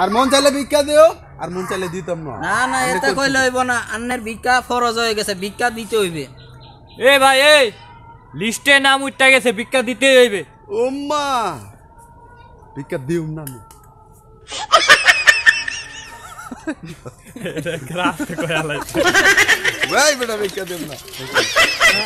আর মন চাইলে ভিক্ষা দিও আর মন চাইলে দিতাম না না না এটা কইলে হইব না আন্নের ভিক্ষা ফরজ হয়ে গেছে ভিক্ষা দিতে হইবে এ ভাই এই লিস্টে নাম উঠতে গেছে ভিক্ষা দিতে হইবে উম্মা ভিক্ষা দিও না আমি এটা ভাই বেটা ভিক্ষা দিও না